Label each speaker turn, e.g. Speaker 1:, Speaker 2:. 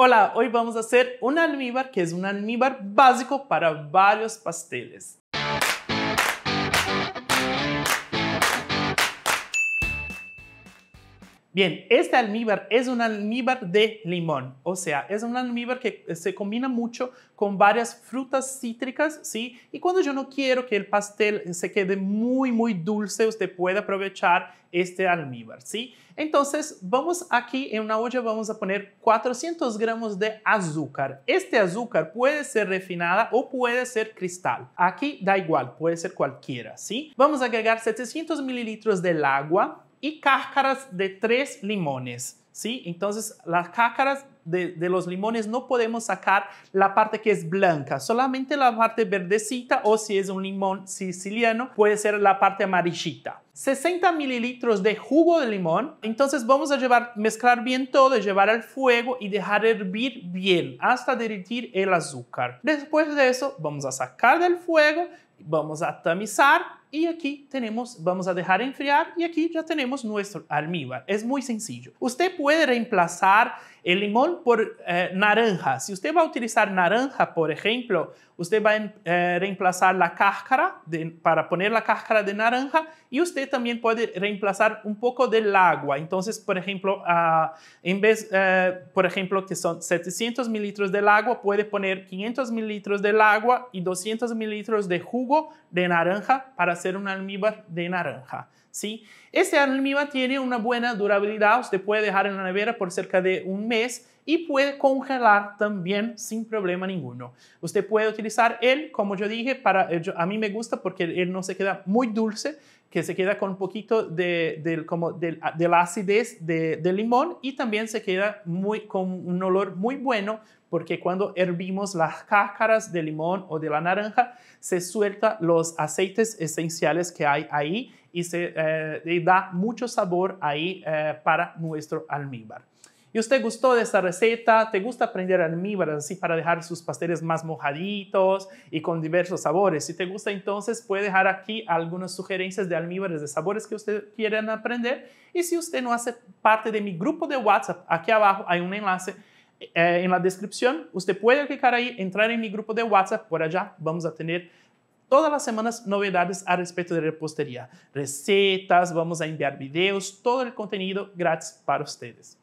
Speaker 1: Hola, hoy vamos a hacer un almíbar que es un almíbar básico para varios pasteles. Bien, este almíbar es un almíbar de limón, o sea, es un almíbar que eh, se combina mucho con varias frutas cítricas, ¿sí? Y cuando yo no quiero que el pastel se quede muy, muy dulce, usted puede aprovechar este almíbar, ¿sí? Entonces, vamos aquí en una olla, vamos a poner 400 gramos de azúcar. Este azúcar puede ser refinada o puede ser cristal. Aquí da igual, puede ser cualquiera, ¿sí? Vamos a agregar 700 mililitros del agua, y cáscaras de tres limones. ¿Sí? Entonces, las cáscaras de, los limones no podemos sacar la parte que es blanca, solamente la parte verdecita o si es un limón siciliano, puede ser la parte amarillita. 60 mililitros de jugo de limón. Entonces vamos a llevar, mezclar bien todo, llevar al fuego y dejar hervir bien hasta derretir el azúcar. Después de eso vamos a sacar del fuego, vamos a tamizar y aquí tenemos, vamos a dejar enfriar y aquí ya tenemos nuestro almíbar. Es muy sencillo. Usted puede reemplazar el limón por eh, naranja. Si usted va a utilizar naranja, por ejemplo, usted va a em, eh, reemplazar la cáscara para poner la cáscara de naranja y usted también puede reemplazar un poco del agua. Entonces, por ejemplo, ah, en vez, eh, por ejemplo, que son 700 mililitros del agua, puede poner 500 mililitros del agua y 200 mililitros de jugo de naranja para hacer un almíbar de naranja. ¿sí? Este almíbar tiene una buena durabilidad, usted puede dejar en la nevera por cerca de un y puede congelar también sin problema ninguno. Usted puede utilizar él, como yo dije, para, eh, a mí me gusta porque él no se queda muy dulce, que se queda con un poquito de, como ah, de, la acidez del limón y también se queda muy, con un olor muy bueno porque cuando hervimos las cáscaras de limón o de la naranja, se suelta los aceites esenciales que hay ahí y se eh, da mucho sabor ahí eh, para nuestro almíbar. ¿Y usted gustó de esta receta? ¿Te gusta aprender almíbar así para dejar sus pasteles más mojaditos y con diversos sabores? Si te gusta, entonces puede dejar aquí algunas sugerencias de almíbares de sabores que usted quiera aprender. Y si usted no hace parte de mi grupo de WhatsApp, aquí abajo hay un enlace eh, en la descripción. Usted puede clicar ahí, entrar en mi grupo de WhatsApp. Por allá vamos a tener todas las semanas novedades a respecto de repostería. Recetas, vamos a enviar videos, todo el contenido gratis para ustedes.